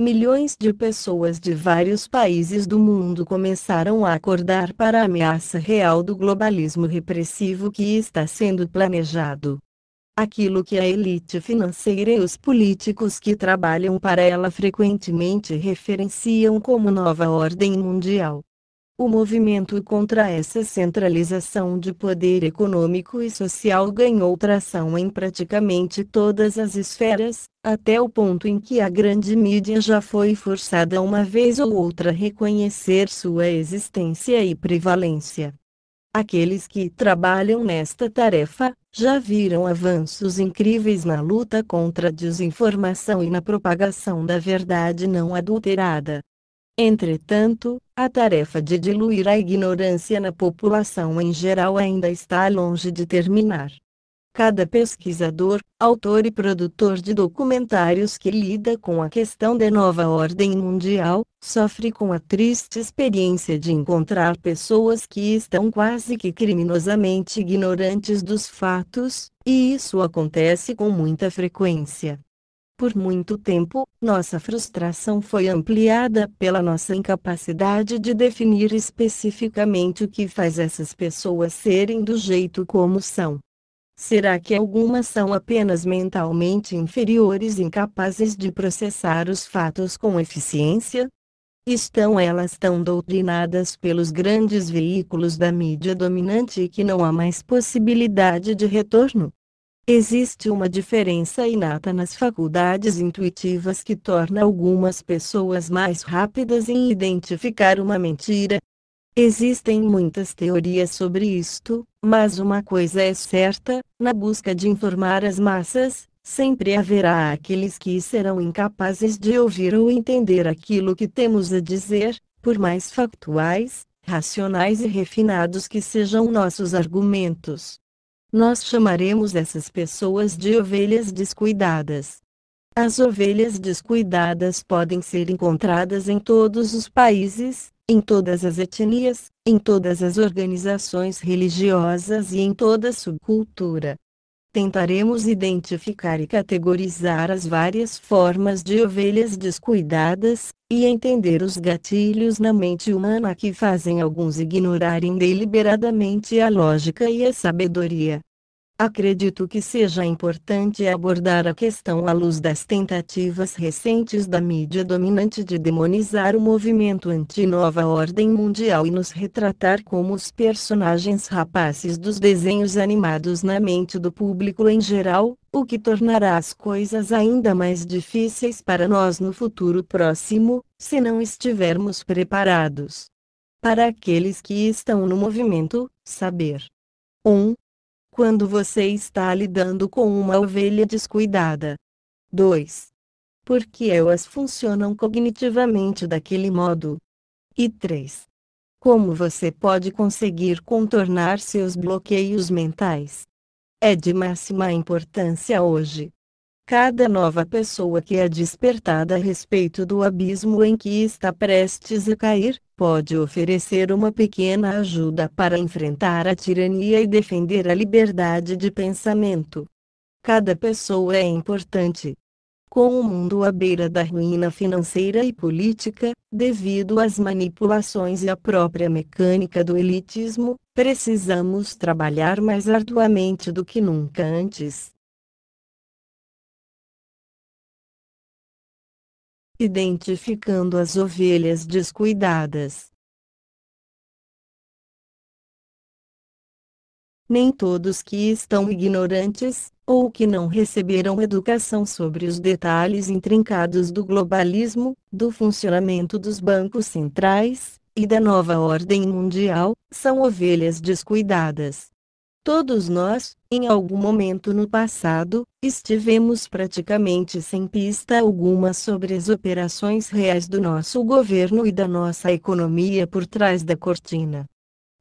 milhões de pessoas de vários países do mundo começaram a acordar para a ameaça real do globalismo repressivo que está sendo planejado. Aquilo que a elite financeira e os políticos que trabalham para ela frequentemente referenciam como nova ordem mundial o movimento contra essa centralização de poder econômico e social ganhou tração em praticamente todas as esferas, até o ponto em que a grande mídia já foi forçada uma vez ou outra a reconhecer sua existência e prevalência. Aqueles que trabalham nesta tarefa já viram avanços incríveis na luta contra a desinformação e na propagação da verdade não adulterada. Entretanto, a tarefa de diluir a ignorância na população em geral ainda está longe de terminar. Cada pesquisador, autor e produtor de documentários que lida com a questão da nova ordem mundial, sofre com a triste experiência de encontrar pessoas que estão quase que criminosamente ignorantes dos fatos, e isso acontece com muita frequência. Por muito tempo, nossa frustração foi ampliada pela nossa incapacidade de definir especificamente o que faz essas pessoas serem do jeito como são. Será que algumas são apenas mentalmente inferiores, incapazes de processar os fatos com eficiência? Estão elas tão doutrinadas pelos grandes veículos da mídia dominante que não há mais possibilidade de retorno? Existe uma diferença inata nas faculdades intuitivas que torna algumas pessoas mais rápidas em identificar uma mentira. Existem muitas teorias sobre isto, mas uma coisa é certa: na busca de informar as massas, sempre haverá aqueles que serão incapazes de ouvir ou entender aquilo que temos a dizer, por mais factuais, racionais e refinados que sejam nossos argumentos. Nós chamaremos essas pessoas de ovelhas descuidadas. As ovelhas descuidadas podem ser encontradas em todos os países, em todas as etnias, em todas as organizações religiosas e em toda subcultura tentaremos identificar e categorizar as várias formas de ovelhas descuidadas, e entender os gatilhos na mente humana que fazem alguns ignorarem deliberadamente a lógica e a sabedoria. Acredito que seja importante abordar a questão à luz das tentativas recentes da mídia dominante de demonizar o movimento anti-nova ordem mundial e nos retratar como os personagens rapazes dos desenhos animados na mente do público em geral, o que tornará as coisas ainda mais difíceis para nós no futuro próximo, se não estivermos preparados. Para aqueles que estão no movimento, saber. 1. Um, quando você está lidando com uma ovelha descuidada. 2. Porque elas funcionam cognitivamente daquele modo. E 3. Como você pode conseguir contornar seus bloqueios mentais? É de máxima importância hoje. Cada nova pessoa que é despertada a respeito do abismo em que está prestes a cair, pode oferecer uma pequena ajuda para enfrentar a tirania e defender a liberdade de pensamento. Cada pessoa é importante. Com o mundo à beira da ruína financeira e política, devido às manipulações e à própria mecânica do elitismo, precisamos trabalhar mais arduamente do que nunca antes identificando as ovelhas descuidadas. Nem todos que estão ignorantes, ou que não receberam educação sobre os detalhes intrincados do globalismo, do funcionamento dos bancos centrais, e da nova ordem mundial, são ovelhas descuidadas. Todos nós, em algum momento no passado, estivemos praticamente sem pista alguma sobre as operações reais do nosso governo e da nossa economia por trás da cortina.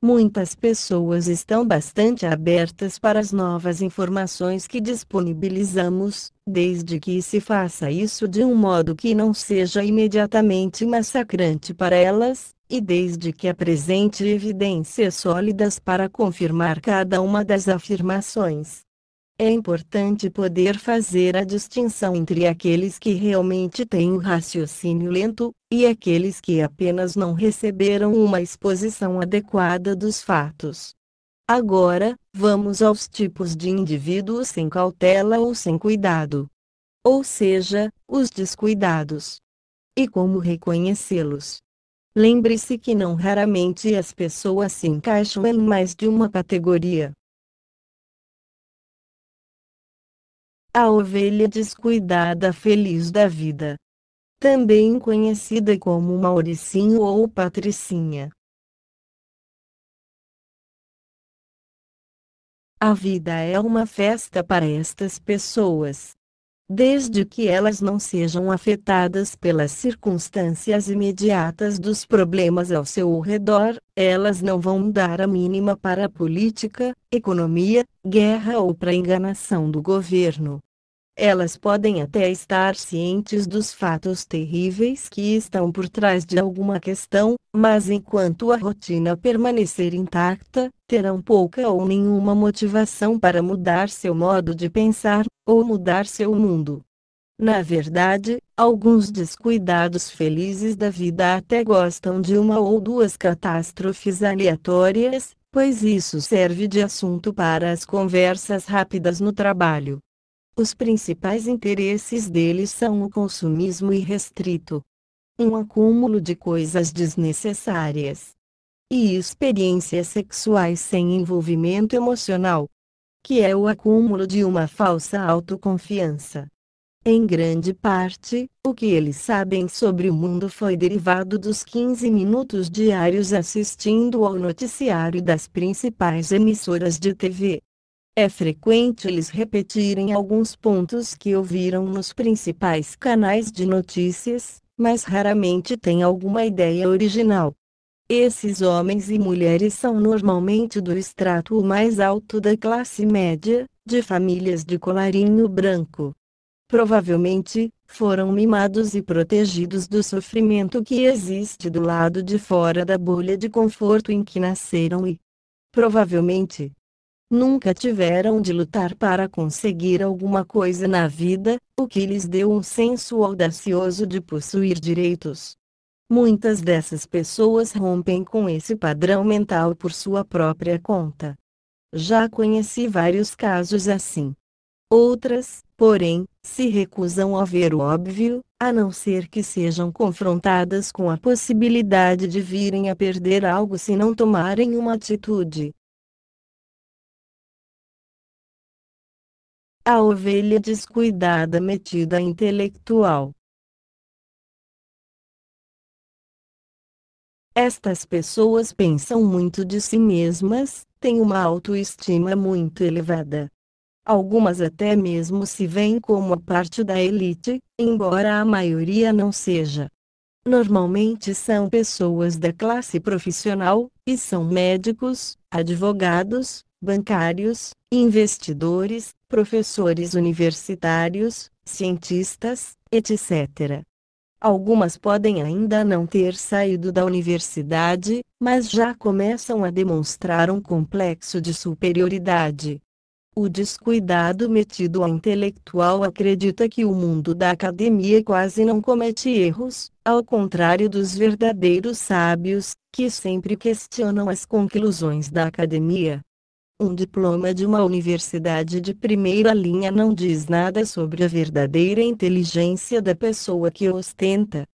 Muitas pessoas estão bastante abertas para as novas informações que disponibilizamos, desde que se faça isso de um modo que não seja imediatamente massacrante para elas, e desde que apresente evidências sólidas para confirmar cada uma das afirmações. É importante poder fazer a distinção entre aqueles que realmente têm o raciocínio lento, e aqueles que apenas não receberam uma exposição adequada dos fatos. Agora, vamos aos tipos de indivíduos sem cautela ou sem cuidado. Ou seja, os descuidados. E como reconhecê-los? Lembre-se que não raramente as pessoas se encaixam em mais de uma categoria. A ovelha descuidada feliz da vida. Também conhecida como Mauricinho ou Patricinha. A vida é uma festa para estas pessoas desde que elas não sejam afetadas pelas circunstâncias imediatas dos problemas ao seu redor, elas não vão dar a mínima para a política, economia, guerra ou para a enganação do governo elas podem até estar cientes dos fatos terríveis que estão por trás de alguma questão, mas enquanto a rotina permanecer intacta, terão pouca ou nenhuma motivação para mudar seu modo de pensar, ou mudar seu mundo. Na verdade, alguns descuidados felizes da vida até gostam de uma ou duas catástrofes aleatórias, pois isso serve de assunto para as conversas rápidas no trabalho. Os principais interesses deles são o consumismo irrestrito, um acúmulo de coisas desnecessárias e experiências sexuais sem envolvimento emocional, que é o acúmulo de uma falsa autoconfiança. Em grande parte, o que eles sabem sobre o mundo foi derivado dos 15 minutos diários assistindo ao noticiário das principais emissoras de TV. É frequente eles repetirem alguns pontos que ouviram nos principais canais de notícias, mas raramente têm alguma ideia original. Esses homens e mulheres são normalmente do extrato mais alto da classe média, de famílias de colarinho branco. Provavelmente, foram mimados e protegidos do sofrimento que existe do lado de fora da bolha de conforto em que nasceram e, provavelmente, nunca tiveram de lutar para conseguir alguma coisa na vida, o que lhes deu um senso audacioso de possuir direitos. Muitas dessas pessoas rompem com esse padrão mental por sua própria conta. Já conheci vários casos assim. Outras, porém, se recusam a ver o óbvio, a não ser que sejam confrontadas com a possibilidade de virem a perder algo se não tomarem uma atitude. a ovelha descuidada metida intelectual. Estas pessoas pensam muito de si mesmas, têm uma autoestima muito elevada. Algumas até mesmo se veem como a parte da elite, embora a maioria não seja. Normalmente são pessoas da classe profissional, e são médicos, advogados, bancários, investidores, professores universitários, cientistas, etc. Algumas podem ainda não ter saído da universidade, mas já começam a demonstrar um complexo de superioridade. O descuidado metido ao intelectual acredita que o mundo da academia quase não comete erros, ao contrário dos verdadeiros sábios, que sempre questionam as conclusões da academia. Um diploma de uma universidade de primeira linha não diz nada sobre a verdadeira inteligência da pessoa que ostenta.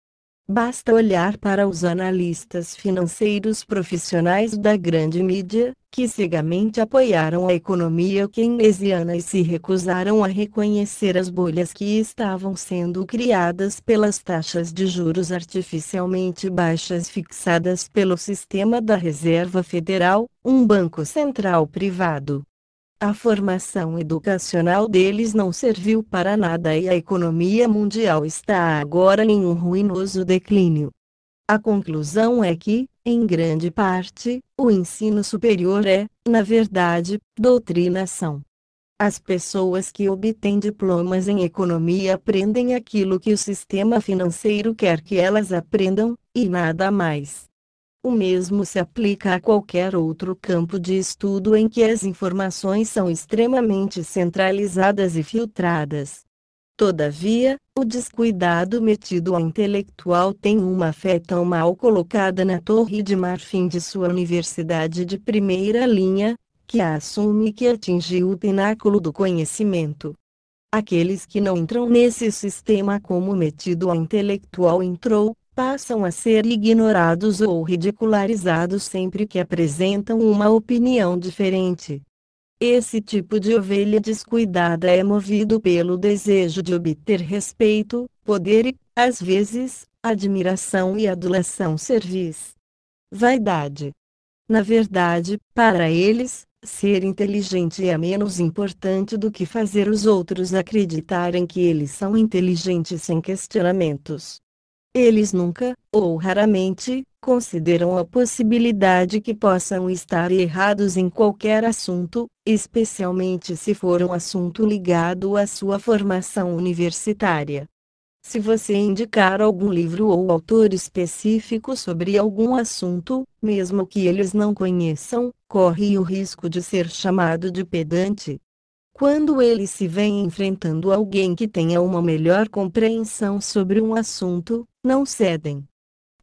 Basta olhar para os analistas financeiros profissionais da grande mídia, que cegamente apoiaram a economia keynesiana e se recusaram a reconhecer as bolhas que estavam sendo criadas pelas taxas de juros artificialmente baixas fixadas pelo sistema da Reserva Federal, um banco central privado. A formação educacional deles não serviu para nada e a economia mundial está agora em um ruinoso declínio. A conclusão é que, em grande parte, o ensino superior é, na verdade, doutrinação. As pessoas que obtêm diplomas em economia aprendem aquilo que o sistema financeiro quer que elas aprendam, e nada mais. O mesmo se aplica a qualquer outro campo de estudo em que as informações são extremamente centralizadas e filtradas. Todavia, o descuidado metido ao intelectual tem uma fé tão mal colocada na torre de marfim de sua universidade de primeira linha, que assume que atingiu o pináculo do conhecimento. Aqueles que não entram nesse sistema como metido ao intelectual entrou, passam a ser ignorados ou ridicularizados sempre que apresentam uma opinião diferente. Esse tipo de ovelha descuidada é movido pelo desejo de obter respeito, poder e, às vezes, admiração e adulação servis. Vaidade. Na verdade, para eles, ser inteligente é menos importante do que fazer os outros acreditarem que eles são inteligentes sem questionamentos eles nunca, ou raramente, consideram a possibilidade que possam estar errados em qualquer assunto, especialmente se for um assunto ligado à sua formação universitária. Se você indicar algum livro ou autor específico sobre algum assunto, mesmo que eles não conheçam, corre o risco de ser chamado de pedante, quando ele se vê enfrentando alguém que tenha uma melhor compreensão sobre um assunto, não cedem.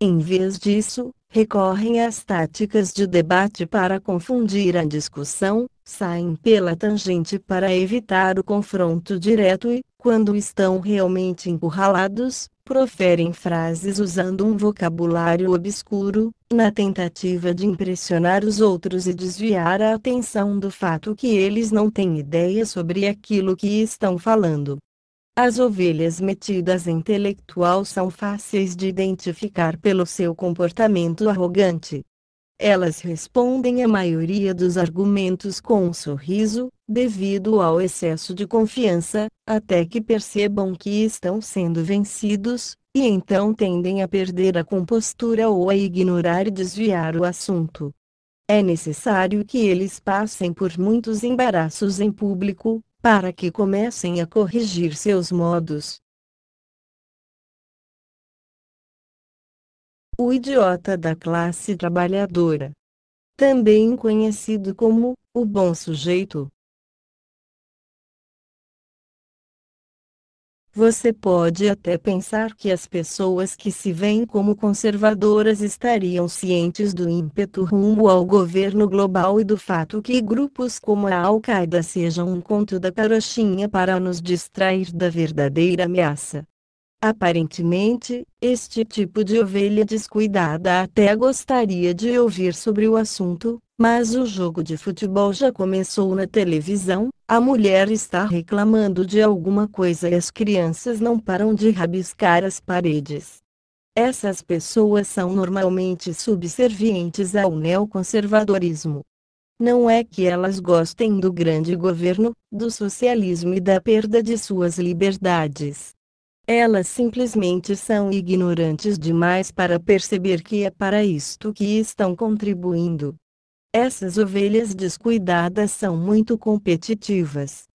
Em vez disso, recorrem às táticas de debate para confundir a discussão, saem pela tangente para evitar o confronto direto e, quando estão realmente encurralados, proferem frases usando um vocabulário obscuro, na tentativa de impressionar os outros e desviar a atenção do fato que eles não têm ideia sobre aquilo que estão falando. As ovelhas metidas intelectual são fáceis de identificar pelo seu comportamento arrogante. Elas respondem a maioria dos argumentos com um sorriso, devido ao excesso de confiança, até que percebam que estão sendo vencidos, e então tendem a perder a compostura ou a ignorar e desviar o assunto. É necessário que eles passem por muitos embaraços em público, para que comecem a corrigir seus modos. O idiota da classe trabalhadora. Também conhecido como o bom sujeito, Você pode até pensar que as pessoas que se veem como conservadoras estariam cientes do ímpeto rumo ao governo global e do fato que grupos como a Al-Qaeda sejam um conto da carochinha para nos distrair da verdadeira ameaça. Aparentemente, este tipo de ovelha descuidada até gostaria de ouvir sobre o assunto, mas o jogo de futebol já começou na televisão, a mulher está reclamando de alguma coisa e as crianças não param de rabiscar as paredes. Essas pessoas são normalmente subservientes ao neoconservadorismo. Não é que elas gostem do grande governo, do socialismo e da perda de suas liberdades. Elas simplesmente são ignorantes demais para perceber que é para isto que estão contribuindo. Essas ovelhas descuidadas são muito competitivas.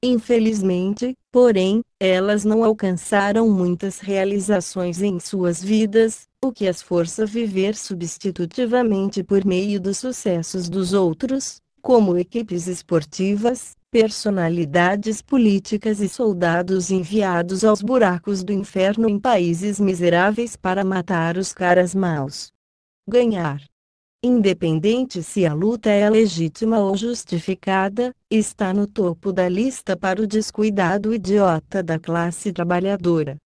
Infelizmente, porém, elas não alcançaram muitas realizações em suas vidas, o que as força a viver substitutivamente por meio dos sucessos dos outros, como equipes esportivas, personalidades políticas e soldados enviados aos buracos do inferno em países miseráveis para matar os caras maus. Ganhar independente se a luta é legítima ou justificada, está no topo da lista para o descuidado idiota da classe trabalhadora.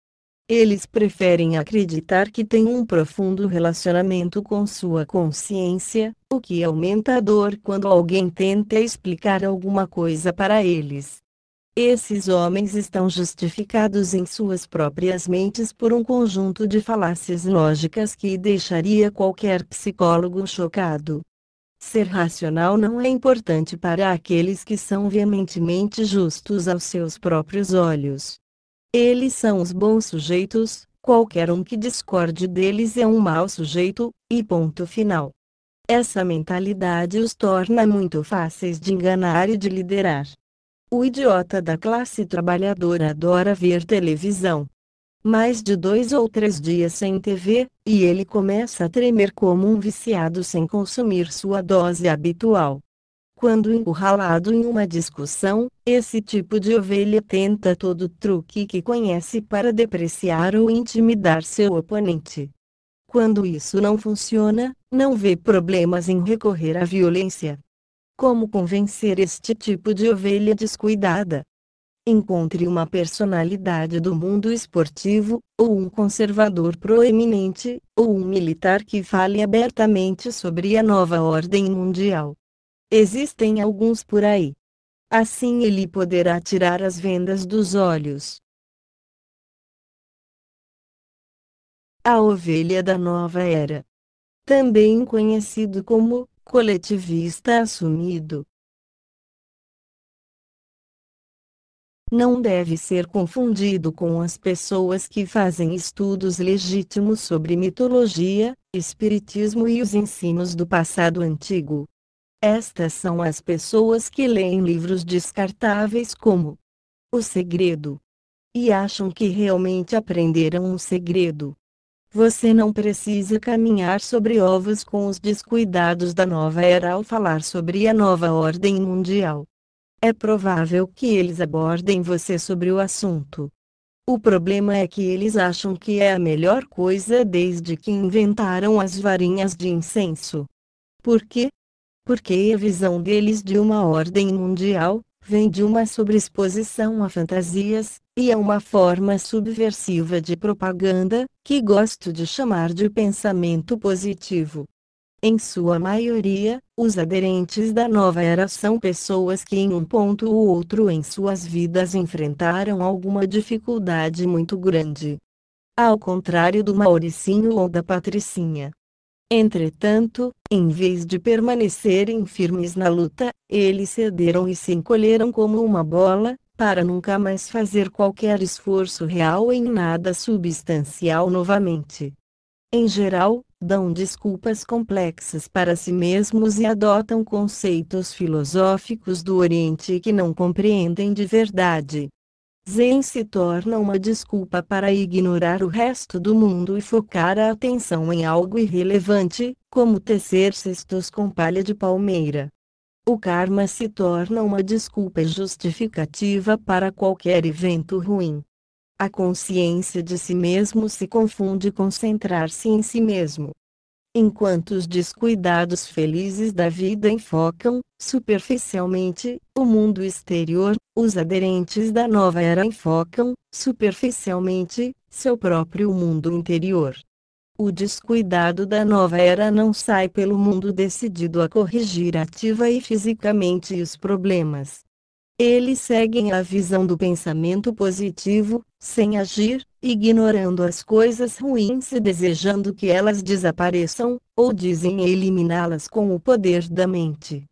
Eles preferem acreditar que têm um profundo relacionamento com sua consciência, o que aumenta a dor quando alguém tenta explicar alguma coisa para eles. Esses homens estão justificados em suas próprias mentes por um conjunto de falácias lógicas que deixaria qualquer psicólogo chocado. Ser racional não é importante para aqueles que são veementemente justos aos seus próprios olhos. Eles são os bons sujeitos, qualquer um que discorde deles é um mau sujeito, e ponto final. Essa mentalidade os torna muito fáceis de enganar e de liderar. O idiota da classe trabalhadora adora ver televisão. Mais de dois ou três dias sem TV, e ele começa a tremer como um viciado sem consumir sua dose habitual. Quando encurralado em uma discussão, esse tipo de ovelha tenta todo truque que conhece para depreciar ou intimidar seu oponente. Quando isso não funciona, não vê problemas em recorrer à violência. Como convencer este tipo de ovelha descuidada? Encontre uma personalidade do mundo esportivo, ou um conservador proeminente, ou um militar que fale abertamente sobre a nova ordem mundial. Existem alguns por aí. Assim ele poderá tirar as vendas dos olhos. A ovelha da nova era. Também conhecido como coletivista assumido. Não deve ser confundido com as pessoas que fazem estudos legítimos sobre mitologia, espiritismo e os ensinos do passado antigo. Estas são as pessoas que leem livros descartáveis como O Segredo e acham que realmente aprenderam um segredo. Você não precisa caminhar sobre ovos com os descuidados da nova era ao falar sobre a nova ordem mundial. É provável que eles abordem você sobre o assunto. O problema é que eles acham que é a melhor coisa desde que inventaram as varinhas de incenso. Por quê? Porque a visão deles de uma ordem mundial vem de uma sobreexposição a fantasias, e é uma forma subversiva de propaganda, que gosto de chamar de pensamento positivo. Em sua maioria, os aderentes da nova era são pessoas que em um ponto ou outro em suas vidas enfrentaram alguma dificuldade muito grande. Ao contrário do Mauricinho ou da Patricinha. Entretanto, em vez de permanecerem firmes na luta, eles cederam e se encolheram como uma bola, para nunca mais fazer qualquer esforço real em nada substancial novamente. Em geral, dão desculpas complexas para si mesmos e adotam conceitos filosóficos do Oriente que não compreendem de verdade. Zen se torna uma desculpa para ignorar o resto do mundo e focar a atenção em algo irrelevante, como tecer cestos com palha de palmeira o karma se torna uma desculpa e justificativa para qualquer evento ruim. A consciência de si mesmo se confunde concentrar-se em si mesmo. Enquanto os descuidados felizes da vida enfocam, superficialmente, o mundo exterior, os aderentes da nova era enfocam, superficialmente, seu próprio mundo interior. O descuidado da nova era não sai pelo mundo decidido a corrigir ativa e fisicamente os problemas. Eles seguem a visão do pensamento positivo, sem agir, ignorando as coisas ruins e desejando que elas desapareçam, ou dizem eliminá-las com o poder da mente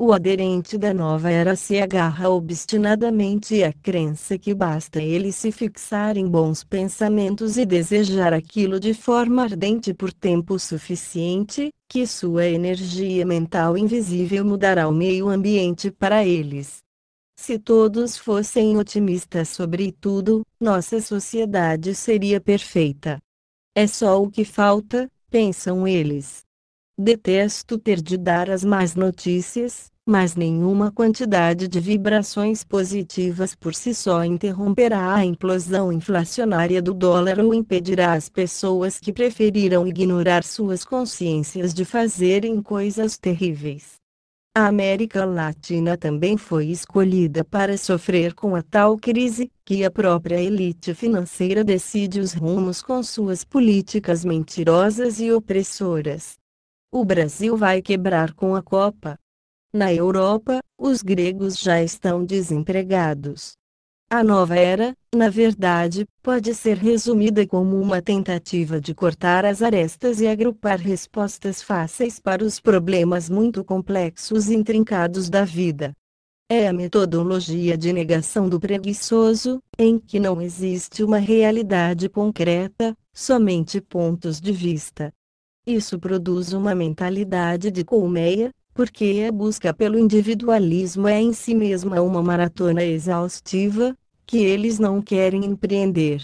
o aderente da nova era se agarra obstinadamente à crença que basta ele se fixar em bons pensamentos e desejar aquilo de forma ardente por tempo suficiente, que sua energia mental invisível mudará o meio ambiente para eles. Se todos fossem otimistas sobre tudo, nossa sociedade seria perfeita. É só o que falta, pensam eles. Detesto ter de dar as más notícias, mas nenhuma quantidade de vibrações positivas por si só interromperá a implosão inflacionária do dólar ou impedirá as pessoas que preferiram ignorar suas consciências de fazerem coisas terríveis. A América Latina também foi escolhida para sofrer com a tal crise, que a própria elite financeira decide os rumos com suas políticas mentirosas e opressoras. O Brasil vai quebrar com a Copa. Na Europa, os gregos já estão desempregados. A nova era, na verdade, pode ser resumida como uma tentativa de cortar as arestas e agrupar respostas fáceis para os problemas muito complexos e intrincados da vida. É a metodologia de negação do preguiçoso, em que não existe uma realidade concreta, somente pontos de vista. Isso produz uma mentalidade de colmeia, porque a busca pelo individualismo é em si mesma uma maratona exaustiva, que eles não querem empreender.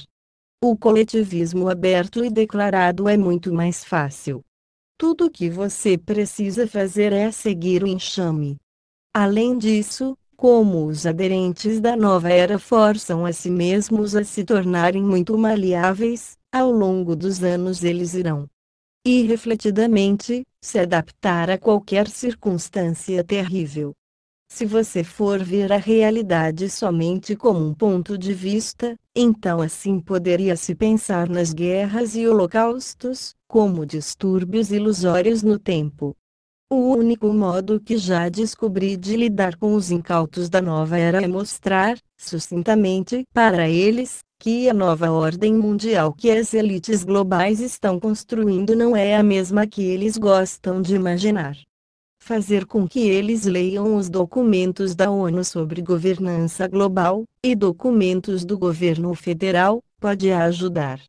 O coletivismo aberto e declarado é muito mais fácil. Tudo o que você precisa fazer é seguir o enxame. Além disso, como os aderentes da nova era forçam a si mesmos a se tornarem muito maleáveis, ao longo dos anos eles irão irrefletidamente, se adaptar a qualquer circunstância terrível. Se você for ver a realidade somente como um ponto de vista, então assim poderia-se pensar nas guerras e holocaustos, como distúrbios ilusórios no tempo. O único modo que já descobri de lidar com os incautos da nova era é mostrar, sucintamente, para eles, que a nova ordem mundial que as elites globais estão construindo não é a mesma que eles gostam de imaginar. Fazer com que eles leiam os documentos da ONU sobre governança global, e documentos do governo federal, pode ajudar.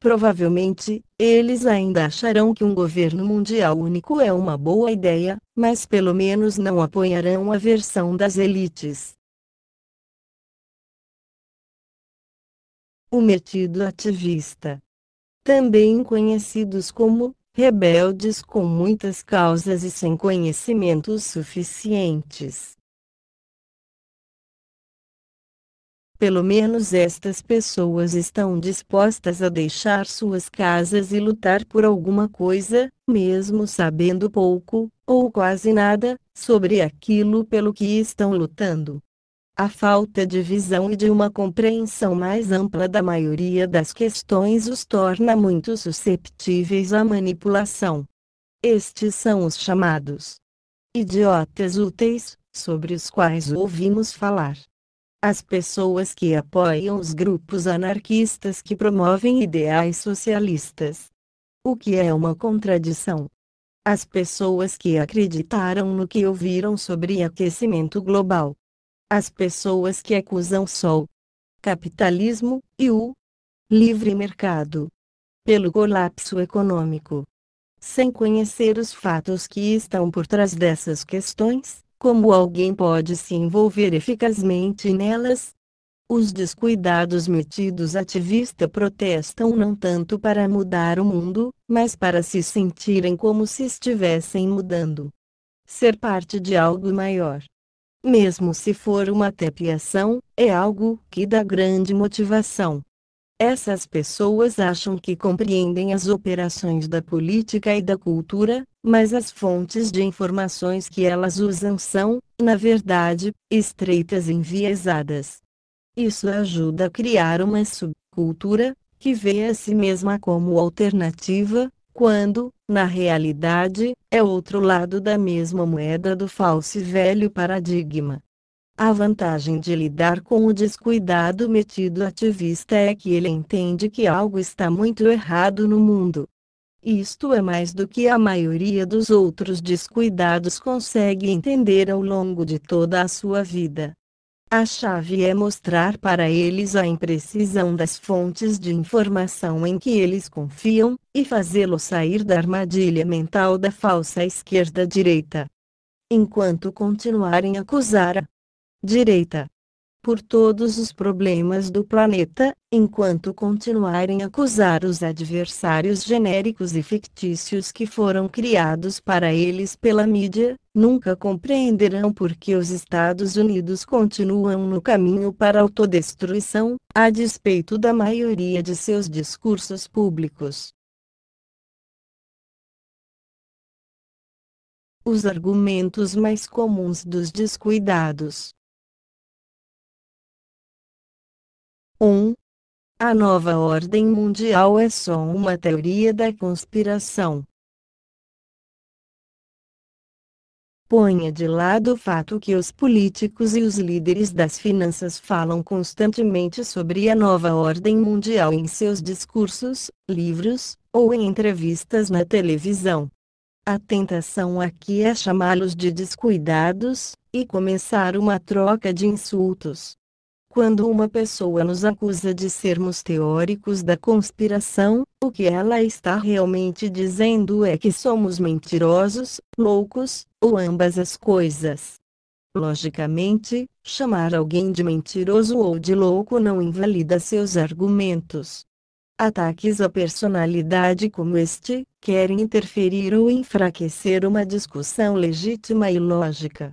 Provavelmente, eles ainda acharão que um governo mundial único é uma boa ideia, mas pelo menos não apoiarão a versão das elites. o metido ativista. Também conhecidos como rebeldes com muitas causas e sem conhecimentos suficientes. Pelo menos estas pessoas estão dispostas a deixar suas casas e lutar por alguma coisa, mesmo sabendo pouco, ou quase nada, sobre aquilo pelo que estão lutando. A falta de visão e de uma compreensão mais ampla da maioria das questões os torna muito susceptíveis à manipulação. Estes são os chamados idiotas úteis, sobre os quais ouvimos falar. As pessoas que apoiam os grupos anarquistas que promovem ideais socialistas. O que é uma contradição. As pessoas que acreditaram no que ouviram sobre aquecimento global as pessoas que acusam só o capitalismo e o livre mercado pelo colapso econômico. Sem conhecer os fatos que estão por trás dessas questões, como alguém pode se envolver eficazmente nelas? Os descuidados metidos ativista protestam não tanto para mudar o mundo, mas para se sentirem como se estivessem mudando. Ser parte de algo maior. Mesmo se for uma tepiação, é algo que dá grande motivação. Essas pessoas acham que compreendem as operações da política e da cultura, mas as fontes de informações que elas usam são, na verdade, estreitas e enviesadas. Isso ajuda a criar uma subcultura, que vê a si mesma como alternativa, quando, na realidade, é outro lado da mesma moeda do falso e velho paradigma. A vantagem de lidar com o descuidado metido ativista é que ele entende que algo está muito errado no mundo. Isto é mais do que a maioria dos outros descuidados consegue entender ao longo de toda a sua vida. A chave é mostrar para eles a imprecisão das fontes de informação em que eles confiam, e fazê-lo sair da armadilha mental da falsa esquerda-direita. Enquanto continuarem a acusar a direita por todos os problemas do planeta, enquanto continuarem a acusar os adversários genéricos e fictícios que foram criados para eles pela mídia, nunca compreenderão por que os Estados Unidos continuam no caminho para a autodestruição, a despeito da maioria de seus discursos públicos. Os argumentos mais comuns dos descuidados. 1. Um, a nova ordem mundial é só uma teoria da conspiração. Ponha de lado o fato que os políticos e os líderes das finanças falam constantemente sobre a nova ordem mundial em seus discursos, livros, ou em entrevistas na televisão. A tentação aqui é chamá-los de descuidados, e começar uma troca de insultos. Quando uma pessoa nos acusa de sermos teóricos da conspiração, o que ela está realmente dizendo é que somos mentirosos, loucos, ou ambas as coisas. Logicamente, chamar alguém de mentiroso ou de louco não invalida seus argumentos. Ataques à personalidade como este, querem interferir ou enfraquecer uma discussão legítima e lógica.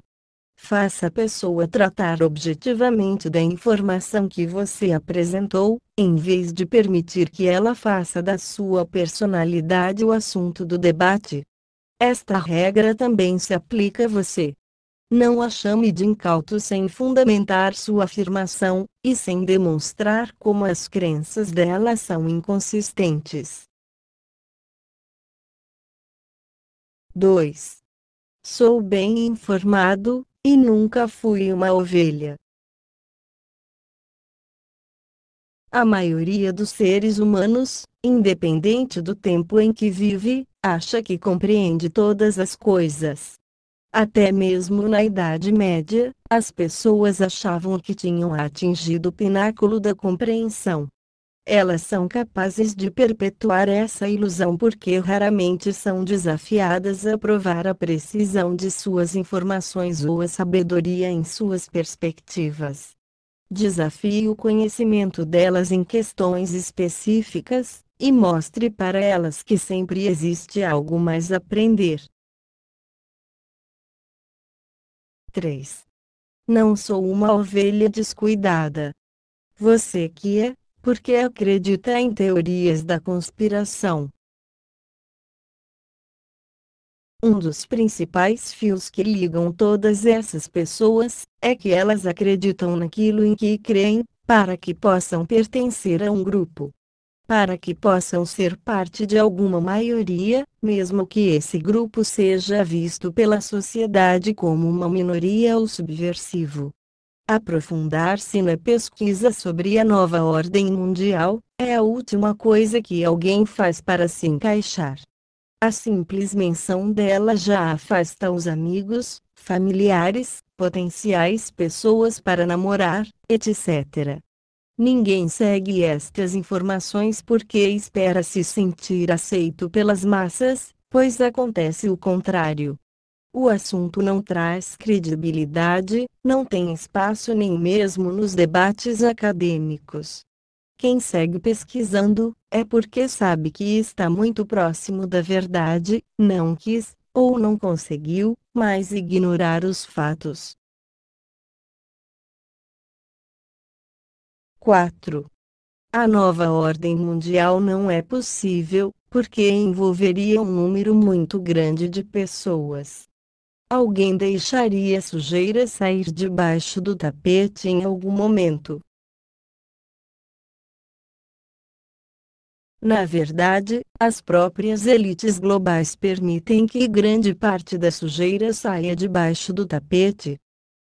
Faça a pessoa tratar objetivamente da informação que você apresentou, em vez de permitir que ela faça da sua personalidade o assunto do debate. Esta regra também se aplica a você. Não a chame de incauto sem fundamentar sua afirmação, e sem demonstrar como as crenças dela são inconsistentes. 2. Sou bem informado, e nunca fui uma ovelha. A maioria dos seres humanos, independente do tempo em que vive, acha que compreende todas as coisas. Até mesmo na Idade Média, as pessoas achavam que tinham atingido o pináculo da compreensão elas são capazes de perpetuar essa ilusão porque raramente são desafiadas a provar a precisão de suas informações ou a sabedoria em suas perspectivas. Desafie o conhecimento delas em questões específicas, e mostre para elas que sempre existe algo mais a aprender. 3. Não sou uma ovelha descuidada. Você que é, porque acredita em teorias da conspiração. Um dos principais fios que ligam todas essas pessoas é que elas acreditam naquilo em que creem, para que possam pertencer a um grupo. Para que possam ser parte de alguma maioria, mesmo que esse grupo seja visto pela sociedade como uma minoria ou subversivo. Aprofundar-se na pesquisa sobre a nova ordem mundial é a última coisa que alguém faz para se encaixar. A simples menção dela já afasta os amigos, familiares, potenciais pessoas para namorar, etc. Ninguém segue estas informações porque espera se sentir aceito pelas massas, pois acontece o contrário. O assunto não traz credibilidade, não tem espaço nem mesmo nos debates acadêmicos. Quem segue pesquisando, é porque sabe que está muito próximo da verdade, não quis, ou não conseguiu, mais ignorar os fatos. 4. A nova ordem mundial não é possível, porque envolveria um número muito grande de pessoas. Alguém deixaria sujeira sair debaixo do tapete em algum momento. Na verdade, as próprias elites globais permitem que grande parte da sujeira saia debaixo do tapete,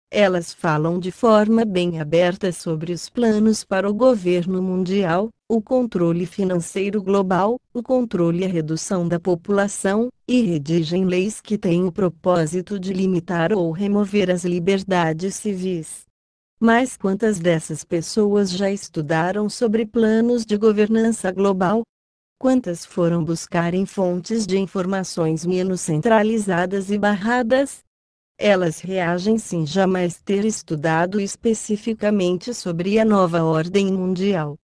elas falam de forma bem aberta sobre os planos para o governo mundial, o controle financeiro global, o controle e a redução da população, e redigem leis que têm o propósito de limitar ou remover as liberdades civis. Mas quantas dessas pessoas já estudaram sobre planos de governança global? Quantas foram buscar em fontes de informações menos centralizadas e barradas? elas reagem sem jamais ter estudado especificamente sobre a nova ordem mundial.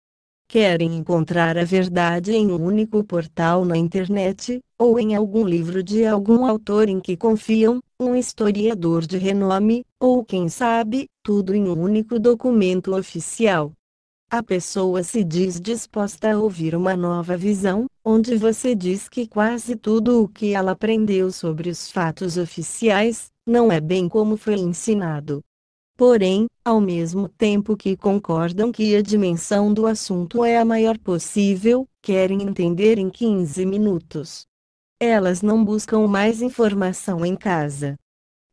Querem encontrar a verdade em um único portal na internet, ou em algum livro de algum autor em que confiam, um historiador de renome, ou quem sabe, tudo em um único documento oficial a pessoa se diz disposta a ouvir uma nova visão, onde você diz que quase tudo o que ela aprendeu sobre os fatos oficiais, não é bem como foi ensinado. Porém, ao mesmo tempo que concordam que a dimensão do assunto é a maior possível, querem entender em 15 minutos. Elas não buscam mais informação em casa,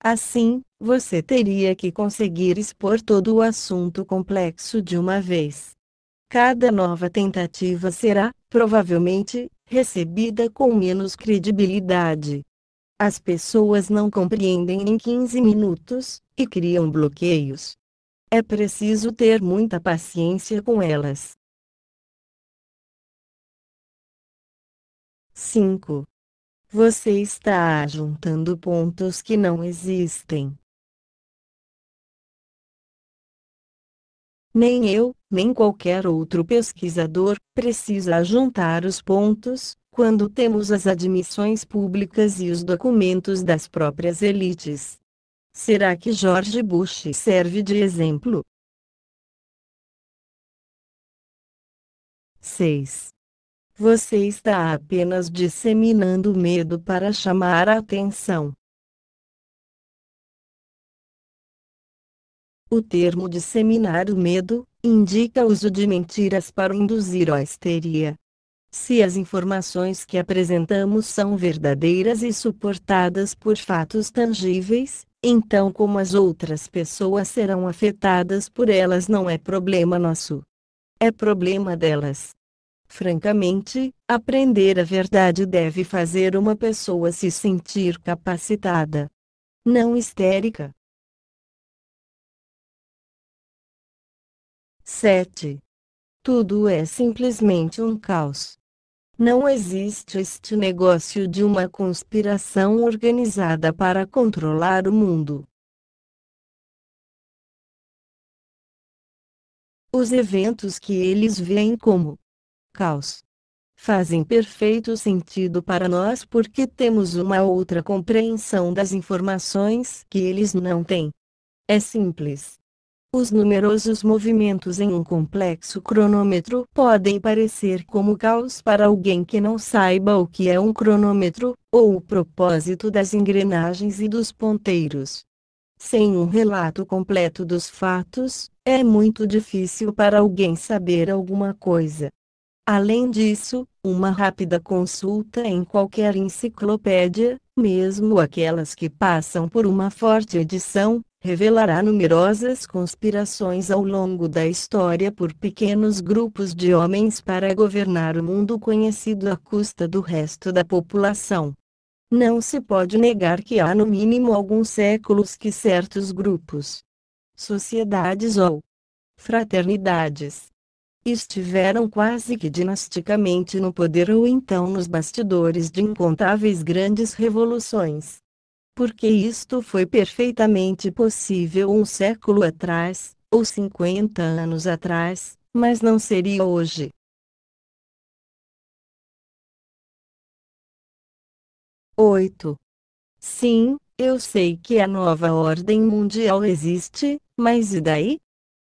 Assim, você teria que conseguir expor todo o assunto complexo de uma vez. Cada nova tentativa será, provavelmente, recebida com menos credibilidade. As pessoas não compreendem em 15 minutos, e criam bloqueios. É preciso ter muita paciência com elas. 5. Você está juntando pontos que não existem. Nem eu, nem qualquer outro pesquisador, precisa juntar os pontos, quando temos as admissões públicas e os documentos das próprias elites. Será que George Bush serve de exemplo? 6. Você está apenas disseminando medo para chamar a atenção. O termo disseminar o medo indica o uso de mentiras para induzir a histeria. Se as informações que apresentamos são verdadeiras e suportadas por fatos tangíveis, então, como as outras pessoas serão afetadas por elas não é problema nosso. É problema delas. Francamente, aprender a verdade deve fazer uma pessoa se sentir capacitada. Não histérica. 7. Tudo é simplesmente um caos. Não existe este negócio de uma conspiração organizada para controlar o mundo. Os eventos que eles veem como caos. Fazem perfeito sentido para nós porque temos uma outra compreensão das informações que eles não têm. É simples. Os numerosos movimentos em um complexo cronômetro podem parecer como caos para alguém que não saiba o que é um cronômetro, ou o propósito das engrenagens e dos ponteiros. Sem um relato completo dos fatos, é muito difícil para alguém saber alguma coisa. Além disso, uma rápida consulta em qualquer enciclopédia, mesmo aquelas que passam por uma forte edição, revelará numerosas conspirações ao longo da história por pequenos grupos de homens para governar o mundo conhecido à custa do resto da população. Não se pode negar que há no mínimo alguns séculos que certos grupos, sociedades ou fraternidades estiveram quase que dinasticamente no poder ou então nos bastidores de incontáveis grandes revoluções. Porque isto foi perfeitamente possível um século atrás, ou 50 anos atrás, mas não seria hoje. Oito. Sim, eu sei que a nova ordem mundial existe, mas e daí?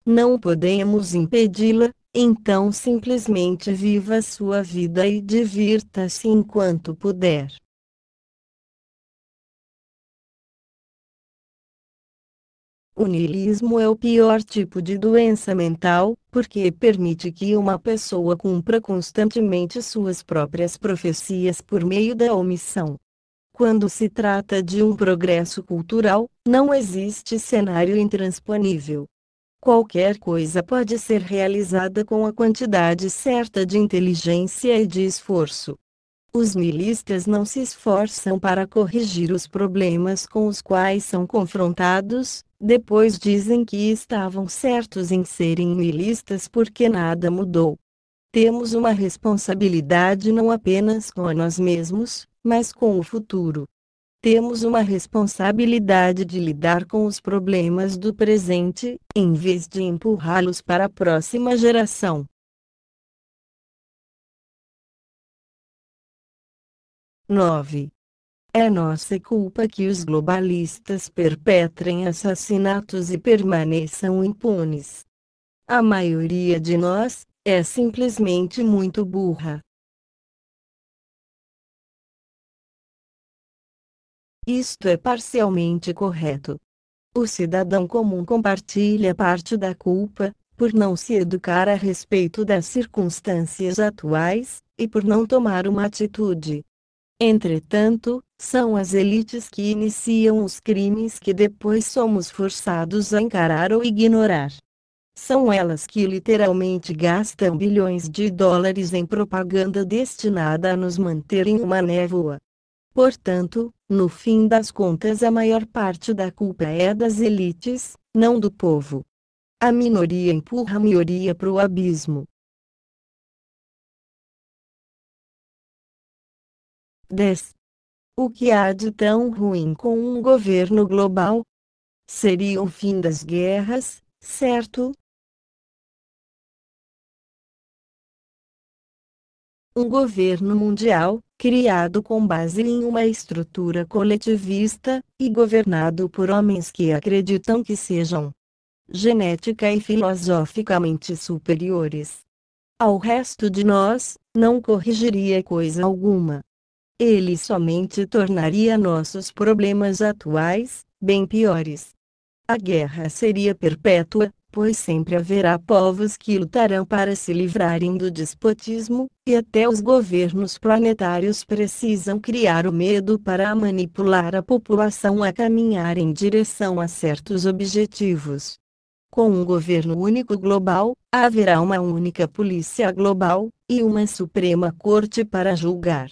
Não podemos impedi-la, então simplesmente viva sua vida e divirta-se enquanto puder. O niilismo é o pior tipo de doença mental, porque permite que uma pessoa cumpra constantemente suas próprias profecias por meio da omissão. Quando se trata de um progresso cultural, não existe cenário intransponível. Qualquer coisa pode ser realizada com a quantidade certa de inteligência e de esforço. Os milistas não se esforçam para corrigir os problemas com os quais são confrontados, depois dizem que estavam certos em serem milistas porque nada mudou. Temos uma responsabilidade não apenas com nós mesmos, mas com o futuro temos uma responsabilidade de lidar com os problemas do presente, em vez de empurrá-los para a próxima geração. Nove. É nossa culpa que os globalistas perpetrem assassinatos e permaneçam impunes. A maioria de nós é simplesmente muito burra. Isto é parcialmente correto. O cidadão comum compartilha parte da culpa, por não se educar a respeito das circunstâncias atuais, e por não tomar uma atitude. Entretanto, são as elites que iniciam os crimes que depois somos forçados a encarar ou ignorar. São elas que literalmente gastam bilhões de dólares em propaganda destinada a nos manter em uma névoa. Portanto, no fim das contas, a maior parte da culpa é das elites, não do povo. A minoria empurra a maioria para o abismo. Des. O que há de tão ruim com um governo global? Seria o fim das guerras, certo? Um governo mundial, criado com base em uma estrutura coletivista, e governado por homens que acreditam que sejam genética e filosoficamente superiores ao resto de nós, não corrigiria coisa alguma. Ele somente tornaria nossos problemas atuais bem piores. A guerra seria perpétua, pois sempre haverá povos que lutarão para se livrarem do despotismo, e até os governos planetários precisam criar o medo para manipular a população a caminhar em direção a certos objetivos. Com um governo único global, haverá uma única polícia global, e uma Suprema Corte para julgar.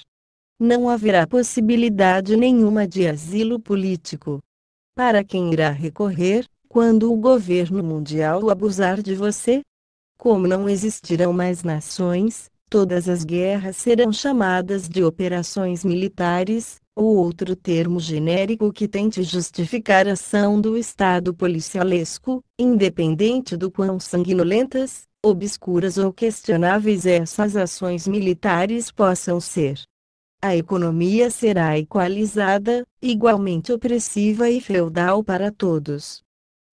Não haverá possibilidade nenhuma de asilo político. Para quem irá recorrer, quando o governo mundial abusar de você? Como não existirão mais nações, todas as guerras serão chamadas de operações militares, ou outro termo genérico que tente justificar a ação do Estado policialesco, independente do quão sanguinolentas, obscuras ou questionáveis essas ações militares possam ser. A economia será equalizada, igualmente opressiva e feudal para todos.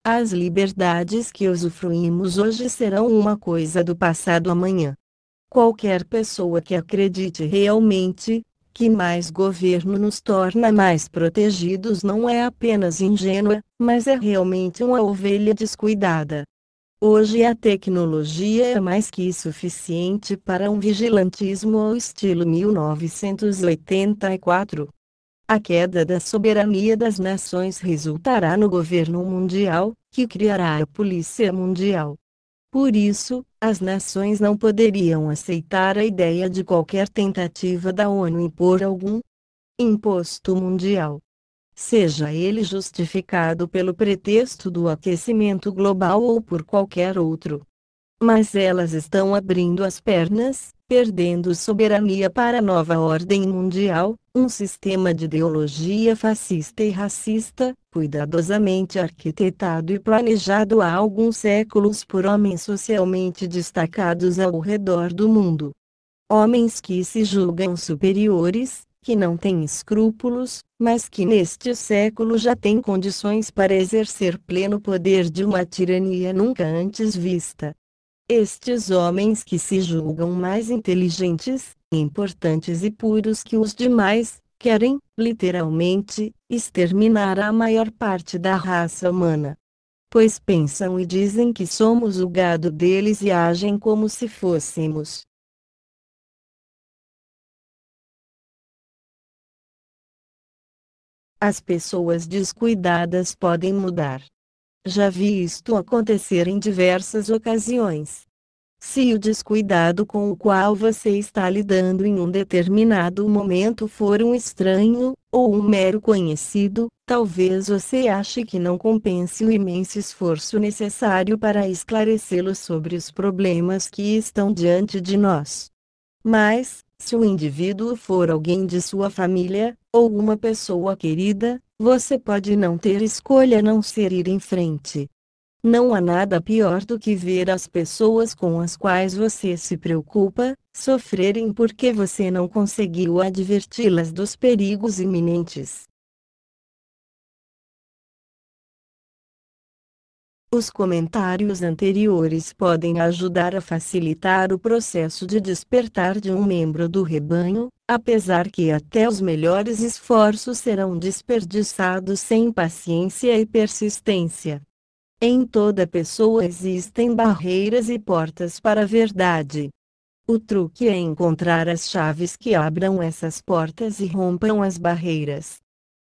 As liberdades que usufruímos hoje serão uma coisa do passado amanhã. Qualquer pessoa que acredite realmente que mais governo nos torna mais protegidos não é apenas ingênua, mas é realmente uma ovelha descuidada. Hoje a tecnologia é mais que suficiente para um vigilantismo ao estilo 1984. A queda da soberania das nações resultará no governo mundial, que criará a polícia mundial. Por isso, as nações não poderiam aceitar a ideia de qualquer tentativa da ONU impor algum imposto mundial. Seja ele justificado pelo pretexto do aquecimento global ou por qualquer outro mas elas estão abrindo as pernas, perdendo soberania para a nova ordem mundial, um sistema de ideologia fascista e racista, cuidadosamente arquitetado e planejado há alguns séculos por homens socialmente destacados ao redor do mundo. Homens que se julgam superiores, que não têm escrúpulos, mas que neste século já têm condições para exercer pleno poder de uma tirania nunca antes vista. Estes homens que se julgam mais inteligentes, importantes e puros que os demais, querem, literalmente, exterminar a maior parte da raça humana. Pois pensam e dizem que somos o gado deles e agem como se fôssemos. As pessoas descuidadas podem mudar. Já vi isto acontecer em diversas ocasiões. Se o descuidado com o qual você está lidando em um determinado momento for um estranho, ou um mero conhecido, talvez você ache que não compense o imenso esforço necessário para esclarecê-lo sobre os problemas que estão diante de nós. Mas, se o indivíduo for alguém de sua família, ou uma pessoa querida, você pode não ter escolha a não ser ir em frente. Não há nada pior do que ver as pessoas com as quais você se preocupa, sofrerem porque você não conseguiu adverti-las dos perigos iminentes. Os comentários anteriores podem ajudar a facilitar o processo de despertar de um membro do rebanho, apesar que até os melhores esforços serão desperdiçados sem paciência e persistência. Em toda pessoa existem barreiras e portas para a verdade. O truque é encontrar as chaves que abram essas portas e rompam as barreiras.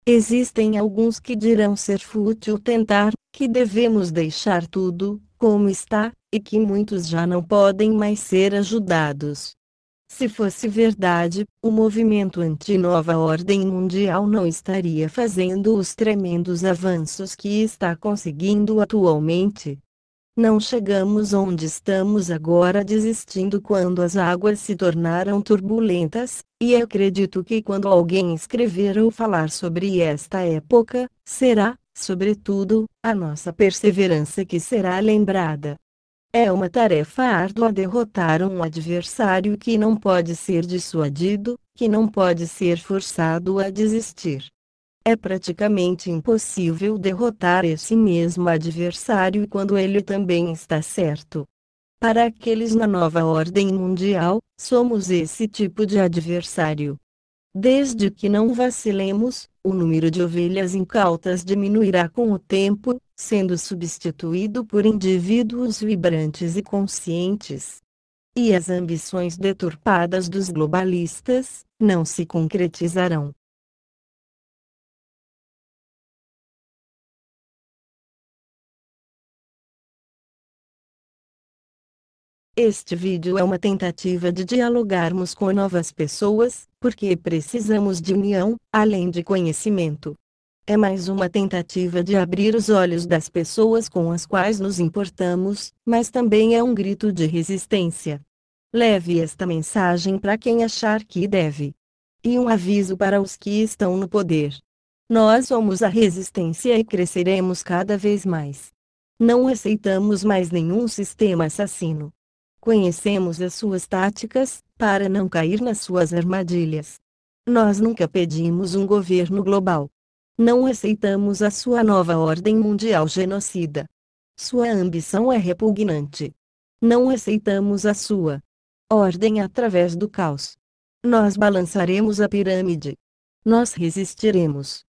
Existem alguns que dirão ser fútil tentar, que devemos deixar tudo, como está, e que muitos já não podem mais ser ajudados. Se fosse verdade, o movimento anti-nova ordem mundial não estaria fazendo os tremendos avanços que está conseguindo atualmente. Não chegamos onde estamos agora desistindo quando as águas se tornaram turbulentas, e acredito que quando alguém escrever ou falar sobre esta época, será, sobretudo, a nossa perseverança que será lembrada. É uma tarefa árdua derrotar um adversário que não pode ser dissuadido, que não pode ser forçado a desistir. É praticamente impossível derrotar esse mesmo adversário quando ele também está certo. Para aqueles na nova ordem mundial, somos esse tipo de adversário. Desde que não vacilemos, o número de ovelhas incautas diminuirá com o tempo, sendo substituído por indivíduos vibrantes e conscientes. E as ambições deturpadas dos globalistas não se concretizarão. Este vídeo é uma tentativa de dialogarmos com novas pessoas, porque precisamos de união, além de conhecimento. É mais uma tentativa de abrir os olhos das pessoas com as quais nos importamos, mas também é um grito de resistência. Leve esta mensagem para quem achar que deve. E um aviso para os que estão no poder. Nós somos a resistência e cresceremos cada vez mais. Não aceitamos mais nenhum sistema assassino. Conhecemos as suas táticas, para não cair nas suas armadilhas. Nós nunca pedimos um governo global. Não aceitamos a sua nova ordem mundial genocida. Sua ambição é repugnante. Não aceitamos a sua ordem através do caos. Nós balançaremos a pirâmide. Nós resistiremos.